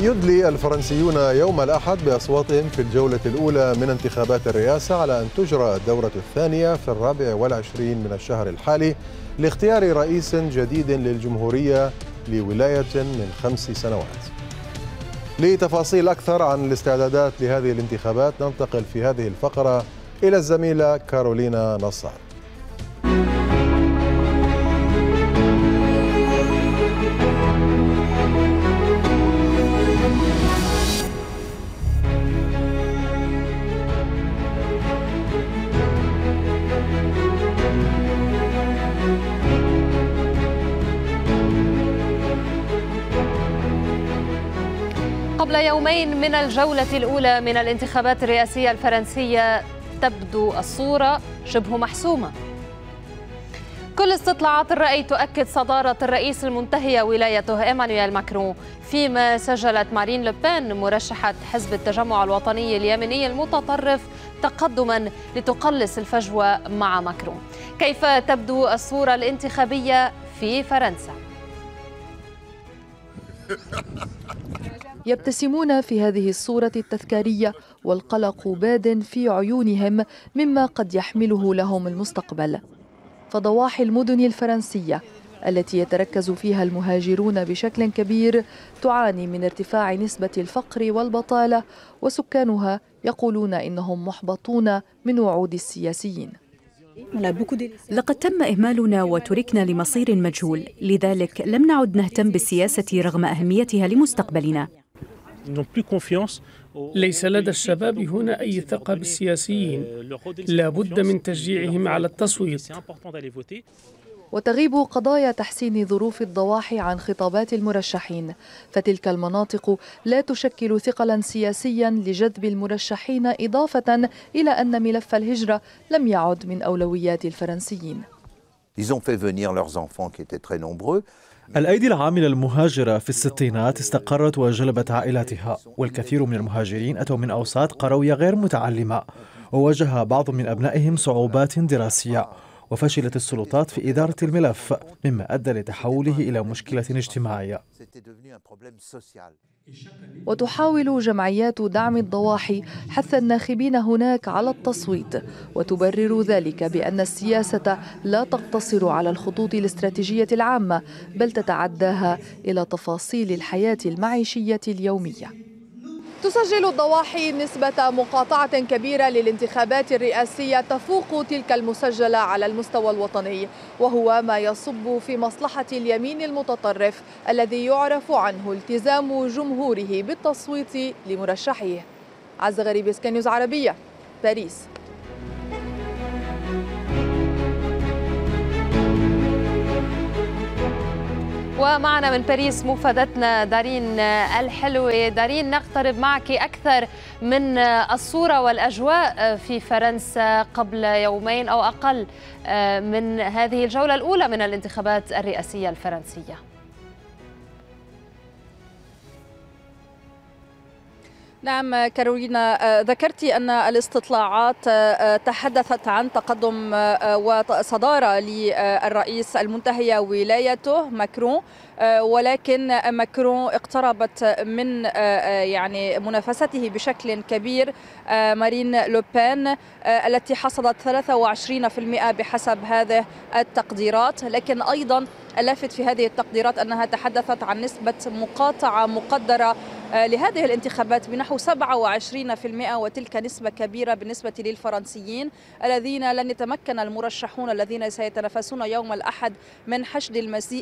يدلي الفرنسيون يوم الأحد بأصواتهم في الجولة الأولى من انتخابات الرئاسة على أن تجرى الدورة الثانية في الرابع والعشرين من الشهر الحالي لاختيار رئيس جديد للجمهورية لولاية من خمس سنوات لتفاصيل أكثر عن الاستعدادات لهذه الانتخابات ننتقل في هذه الفقرة إلى الزميلة كارولينا نصار قبل يومين من الجولة الأولى من الانتخابات الرئاسية الفرنسية تبدو الصورة شبه محسومة كل استطلاعات الرأي تؤكد صدارة الرئيس المنتهية ولايته إيمانويل ماكرون فيما سجلت مارين لوبان مرشحة حزب التجمع الوطني اليمني المتطرف تقدما لتقلص الفجوة مع ماكرون كيف تبدو الصورة الانتخابية في فرنسا؟ يبتسمون في هذه الصورة التذكارية والقلق باد في عيونهم مما قد يحمله لهم المستقبل فضواحي المدن الفرنسية التي يتركز فيها المهاجرون بشكل كبير تعاني من ارتفاع نسبة الفقر والبطالة وسكانها يقولون إنهم محبطون من وعود السياسيين لقد تم إهمالنا وتركنا لمصير مجهول لذلك لم نعد نهتم بالسياسة رغم أهميتها لمستقبلنا ليس لدى الشباب هنا أي ثقة بالسياسيين لا بد من تشجيعهم على التصويت وتغيب قضايا تحسين ظروف الضواحي عن خطابات المرشحين فتلك المناطق لا تشكل ثقلا سياسيا لجذب المرشحين إضافة إلى أن ملف الهجرة لم يعد من أولويات الفرنسيين الأيدي العاملة المهاجرة في الستينات استقرت وجلبت عائلاتها والكثير من المهاجرين أتوا من أوساط قروية غير متعلمة وواجه بعض من أبنائهم صعوبات دراسية وفشلت السلطات في إدارة الملف مما أدى لتحوله إلى مشكلة اجتماعية وتحاول جمعيات دعم الضواحي حث الناخبين هناك على التصويت وتبرر ذلك بأن السياسة لا تقتصر على الخطوط الاستراتيجية العامة بل تتعداها إلى تفاصيل الحياة المعيشية اليومية تسجل الضواحي نسبة مقاطعة كبيرة للانتخابات الرئاسية تفوق تلك المسجلة على المستوى الوطني وهو ما يصب في مصلحة اليمين المتطرف الذي يعرف عنه التزام جمهوره بالتصويت لمرشحيه عز غريب عربية باريس ومعنا من باريس مفادتنا دارين الحلوة دارين نقترب معك أكثر من الصورة والأجواء في فرنسا قبل يومين أو أقل آه، من هذه الجولة الأولى من الانتخابات الرئاسية الفرنسية نعم كارولينا آه، ذكرت أن الاستطلاعات آه، آه، تحدثت عن تقدم وصدارة للرئيس المنتهية ولايته ماكرون ولكن ماكرون اقتربت من يعني منافسته بشكل كبير مارين لوبين التي حصدت 23% بحسب هذه التقديرات لكن أيضا اللافت في هذه التقديرات أنها تحدثت عن نسبة مقاطعة مقدرة آه، لهذه الانتخابات بنحو 27% وتلك نسبة كبيرة بالنسبة للفرنسيين الذين لن يتمكن المرشحون الذين سيتنافسون يوم الأحد من حشد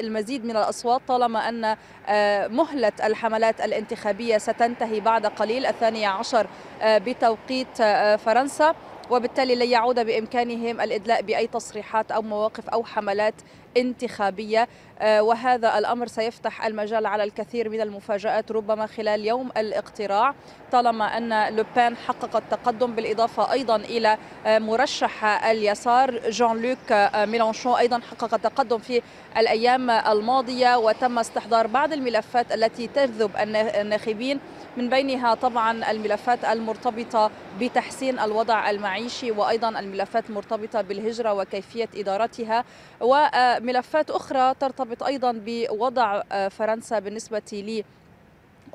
المزيد من الأصوات طالما أن آه، مهلة الحملات الانتخابية ستنتهي بعد قليل الثانية عشر آه، بتوقيت فرنسا وبالتالي لن يعود بإمكانهم الإدلاء بأي تصريحات أو مواقف أو حملات انتخابية آه، وهذا الأمر سيفتح المجال على الكثير من المفاجآت ربما خلال يوم الاقتراع طالما أن لوبان حقق التقدم بالإضافة أيضا إلى آه، مرشح اليسار جون لوك آه، ميلانشون أيضا حقق تقدم في الأيام الماضية وتم استحضار بعض الملفات التي تجذب الناخبين من بينها طبعا الملفات المرتبطة بتحسين الوضع المعيشي وأيضا الملفات المرتبطة بالهجرة وكيفية إدارتها وملفات أخرى ترتبط أيضا بوضع آه، فرنسا بالنسبة لي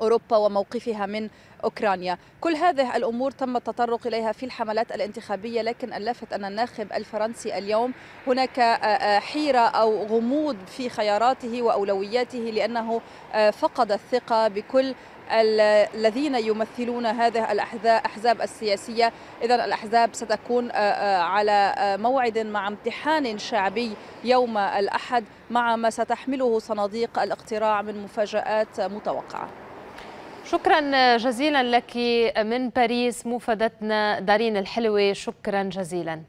أوروبا وموقفها من أوكرانيا كل هذه الأمور تم التطرق إليها في الحملات الانتخابية لكن اللافت أن الناخب الفرنسي اليوم هناك آه، آه، حيرة أو غموض في خياراته وأولوياته لأنه آه، فقد الثقة بكل الذين يمثلون هذه الأحزاب السياسية إذا الأحزاب ستكون على موعد مع امتحان شعبي يوم الأحد مع ما ستحمله صناديق الاقتراع من مفاجآت متوقعة شكرا جزيلا لك من باريس مفادتنا دارين الحلوي شكرا جزيلا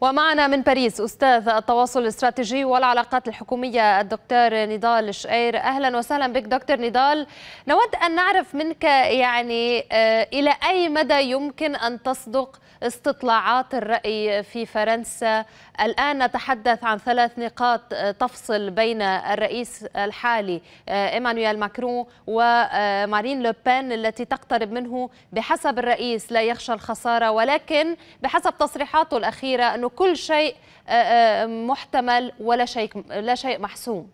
ومعنا من باريس استاذ التواصل الاستراتيجي والعلاقات الحكوميه الدكتور نضال شقير اهلا وسهلا بك دكتور نضال نود ان نعرف منك يعني آه، الى اي مدى يمكن ان تصدق استطلاعات الرأي في فرنسا الآن نتحدث عن ثلاث نقاط تفصل بين الرئيس الحالي آه، إيمانويل ماكرون ومارين آه، لوبين التي تقترب منه بحسب الرئيس لا يخشى الخسارة ولكن بحسب تصريحاته الأخيرة أنه كل شيء آه، محتمل ولا شيء لا شيء محسوم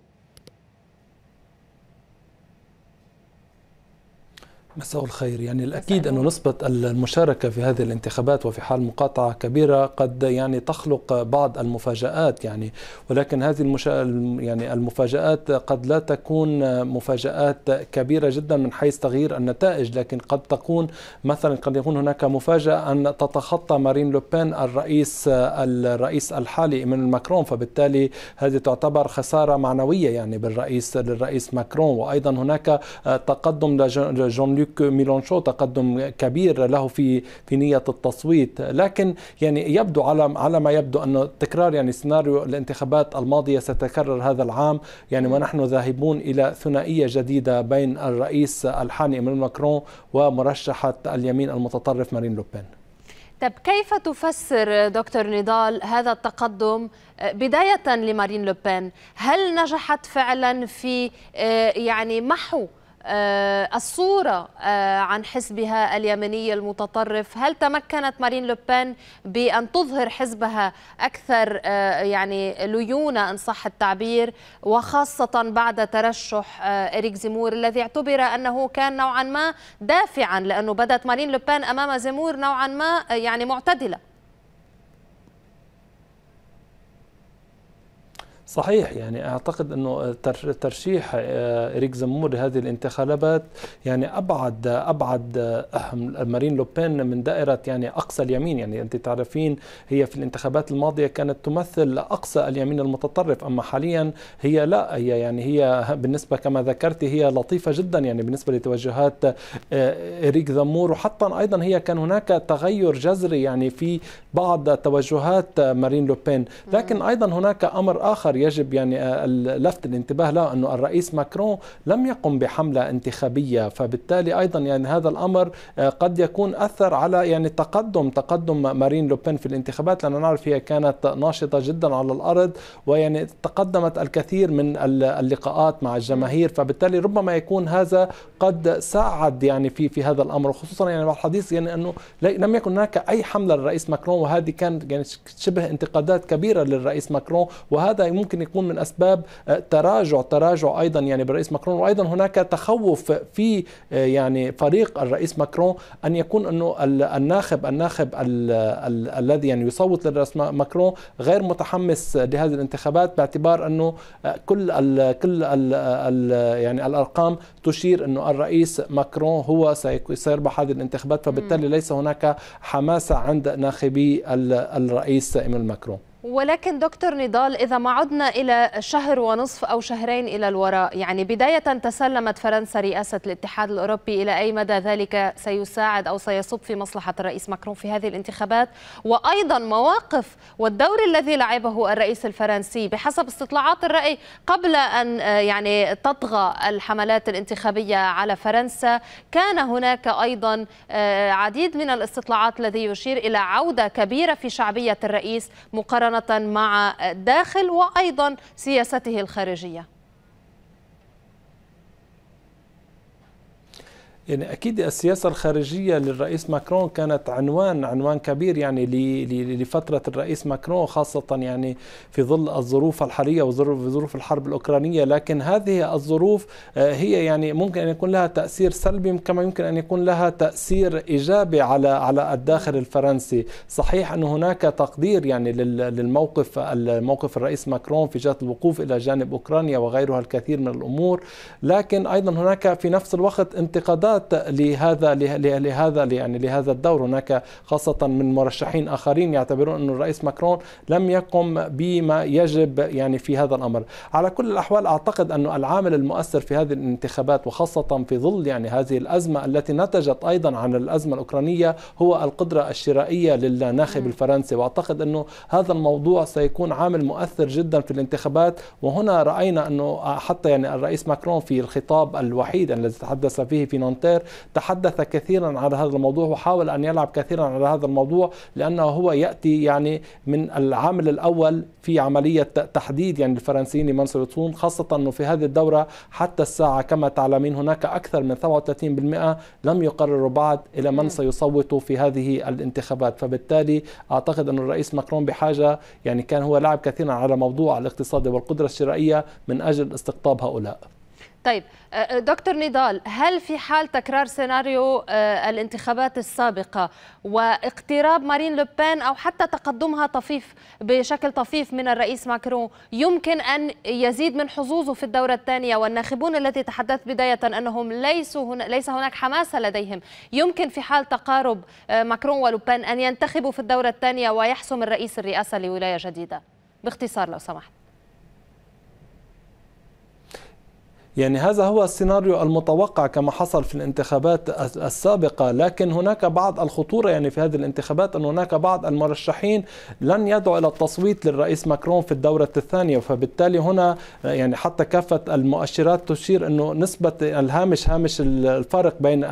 مساء الخير يعني الأكيد انه نسبة المشاركة في هذه الانتخابات وفي حال مقاطعة كبيرة قد يعني تخلق بعض المفاجآت يعني ولكن هذه المشا... يعني المفاجآت قد لا تكون مفاجآت كبيرة جدا من حيث تغيير النتائج لكن قد تكون مثلا قد يكون هناك مفاجأة أن تتخطى مارين لوبين الرئيس الرئيس الحالي من ماكرون فبالتالي هذه تعتبر خسارة معنوية يعني بالرئيس للرئيس ماكرون وأيضا هناك تقدم لجون لوك لوك ميلانشو تقدم كبير له في في نيه التصويت لكن يعني يبدو على على ما يبدو انه تكرار يعني سيناريو الانتخابات الماضيه ستكرر هذا العام يعني ونحن ذاهبون الى ثنائيه جديده بين الرئيس الحاني ايمانويل ماكرون ومرشحه اليمين المتطرف مارين لوبين طب كيف تفسر دكتور نضال هذا التقدم بداية لمارين لوبين هل نجحت فعلا في آه، يعني محو آه، الصورة آه، عن حزبها اليمني المتطرف هل تمكنت مارين لوبان بأن تظهر حزبها أكثر آه، يعني ليونة إن صح التعبير وخاصة بعد ترشح إريك زيمور الذي اعتبر أنه كان نوعا ما دافعا لأنه بدأت مارين لوبان أمام زيمور نوعا ما يعني معتدلة صحيح يعني اعتقد انه ترشيح آه، اريك زمور لهذه الانتخابات يعني ابعد ابعد مارين لوبين من دائره يعني اقصى اليمين يعني انت تعرفين هي في الانتخابات الماضيه كانت تمثل اقصى اليمين المتطرف اما حاليا هي لا هي يعني هي بالنسبه كما ذكرت هي لطيفه جدا يعني بالنسبه لتوجهات آه، اريك زمور وحتى ايضا هي كان هناك تغير جذري يعني في بعض توجهات مارين لوبين لكن ايضا هناك امر اخر يجب يعني لفت الانتباه له انه الرئيس ماكرون لم يقم بحمله انتخابيه فبالتالي ايضا يعني هذا الامر آه، قد يكون اثر على يعني تقدم تقدم مارين لوبين في الانتخابات لان نعرف هي كانت ناشطه جدا على الارض ويعني تقدمت الكثير من اللقاءات مع الجماهير فبالتالي ربما يكون هذا قد ساعد يعني في في هذا الامر وخصوصا يعني مع الحديث يعني انه لم يكن هناك اي حمله للرئيس ماكرون وهذه كانت يعني شبه انتقادات كبيره للرئيس ماكرون وهذا ممكن ممكن يكون من اسباب آه، تراجع تراجع ايضا يعني بالرئيس ماكرون وايضا هناك تخوف في آه، يعني فريق الرئيس ماكرون ان يكون انه الناخب الناخب الذي يعني يصوت للرئيس ماكرون غير متحمس لهذه الانتخابات باعتبار انه آه، كل الـ كل الـ الـ يعني الارقام تشير انه الرئيس ماكرون هو سيربح هذه الانتخابات فبالتالي ليس هناك حماسه عند ناخبي الرئيس ايميل ماكرون ولكن دكتور نضال إذا ما عدنا إلى شهر ونصف أو شهرين إلى الوراء يعني بداية تسلمت فرنسا رئاسة الاتحاد الأوروبي إلى أي مدى ذلك سيساعد أو سيصب في مصلحة الرئيس ماكرون في هذه الانتخابات وأيضا مواقف والدور الذي لعبه الرئيس الفرنسي بحسب استطلاعات الرأي قبل أن آه، يعني تطغى الحملات الانتخابية على فرنسا كان هناك أيضا آه، عديد من الاستطلاعات الذي يشير إلى عودة كبيرة في شعبية الرئيس مقارنة مقارنة مع الداخل وأيضا سياسته الخارجية يعني اكيد السياسه الخارجيه للرئيس ماكرون كانت عنوان عنوان كبير يعني لفتره الرئيس ماكرون خاصه يعني في ظل الظروف الحاليه وظروف ظروف الحرب الاوكرانيه لكن هذه الظروف آه، هي يعني ممكن ان يكون لها تاثير سلبي كما يمكن ان يكون لها تاثير ايجابي على على الداخل الفرنسي صحيح ان هناك تقدير يعني للموقف الموقف الرئيس ماكرون في جهه الوقوف الى جانب اوكرانيا وغيرها الكثير من الامور لكن ايضا هناك في نفس الوقت انتقادات مرشحات لهذا لهذا يعني لهذا الدور هناك خاصة من مرشحين آخرين يعتبرون أن الرئيس ماكرون لم يقم بما يجب يعني في هذا الأمر على كل الأحوال أعتقد أن العامل المؤثر في هذه الانتخابات وخاصة في ظل يعني هذه الأزمة التي نتجت أيضا عن الأزمة الأوكرانية هو القدرة الشرائية للناخب نعم. الفرنسي وأعتقد أنه هذا الموضوع سيكون عامل مؤثر جدا في الانتخابات وهنا رأينا أنه حتى يعني الرئيس ماكرون في الخطاب الوحيد الذي تحدث فيه في نونتي ديتير تحدث كثيرا على هذا الموضوع وحاول أن يلعب كثيرا على هذا الموضوع لأنه هو يأتي يعني من العامل الأول في عملية تحديد يعني الفرنسيين لمن سيصون خاصة أنه في هذه الدورة حتى الساعة كما تعلمين هناك أكثر من 37% لم يقرروا بعد إلى من سيصوتوا في هذه الانتخابات فبالتالي أعتقد أن الرئيس ماكرون بحاجة يعني كان هو لعب كثيرا على موضوع الاقتصاد والقدرة الشرائية من أجل استقطاب هؤلاء طيب أه، أه، دكتور نضال هل في حال تكرار سيناريو أه، الانتخابات السابقة واقتراب مارين لوبان أو حتى تقدمها طفيف بشكل طفيف من الرئيس ماكرون يمكن أن يزيد من حظوظه في الدورة الثانية والناخبون التي تحدثت بداية أنهم ليسوا هنا ليس هناك حماسة لديهم يمكن في حال تقارب ماكرون ولوبان أن ينتخبوا في الدورة الثانية ويحسم الرئيس الرئاسة لولاية جديدة باختصار لو سمحت يعني هذا هو السيناريو المتوقع كما حصل في الانتخابات السابقة لكن هناك بعض الخطورة يعني في هذه الانتخابات أن هناك بعض المرشحين لن يدعو إلى التصويت للرئيس ماكرون في الدورة الثانية فبالتالي هنا يعني حتى كافة المؤشرات تشير أنه نسبة الهامش هامش الفارق بين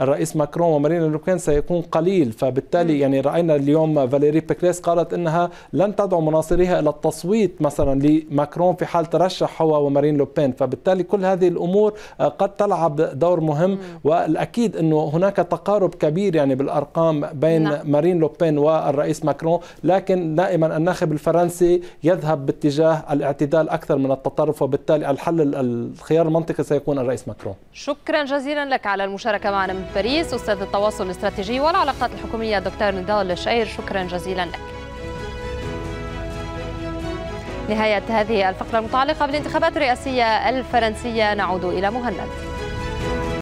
الرئيس ماكرون ومارين لوبين سيكون قليل فبالتالي يعني رأينا اليوم فاليري بيكريس قالت أنها لن تدعو مناصريها إلى التصويت مثلا لماكرون في حال ترشح هو ومارين لوبين فبالتالي وبالتالي كل هذه الامور آه، قد تلعب دور مهم والاكيد انه هناك تقارب كبير يعني بالارقام بين نعم. مارين لوبين والرئيس ماكرون لكن دائما الناخب الفرنسي يذهب باتجاه الاعتدال اكثر من التطرف وبالتالي الحل الخيار المنطقي سيكون الرئيس ماكرون شكرا جزيلا لك على المشاركه معنا من باريس استاذ التواصل الاستراتيجي والعلاقات الحكوميه دكتور نضال الشعير شكرا جزيلا لك نهاية هذه الفقرة المتعلقة بالانتخابات الرئاسية الفرنسية نعود إلى مهند